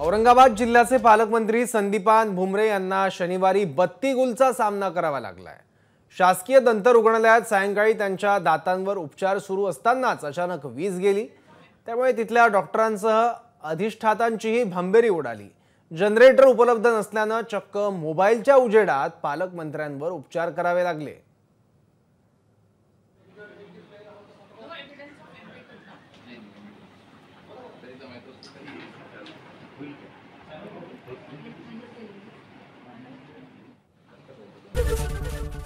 औरंगाबाद जिल्ह्याचे पालकमंत्री संदीपान भुमरे यांना शनिवारी बत्ती गुलचा सामना करावा लागलाय शासकीय दंत रुग्णालयात सायंकाळी त्यांच्या दातांवर उपचार सुरू असतानाच अचानक वीज गेली त्यामुळे तिथल्या डॉक्टरांसह अधिष्ठातांचीही भांबेरी उडाली जनरेटर उपलब्ध नसल्यानं चक्क मोबाईलच्या उजेडात पालकमंत्र्यांवर उपचार करावे लागले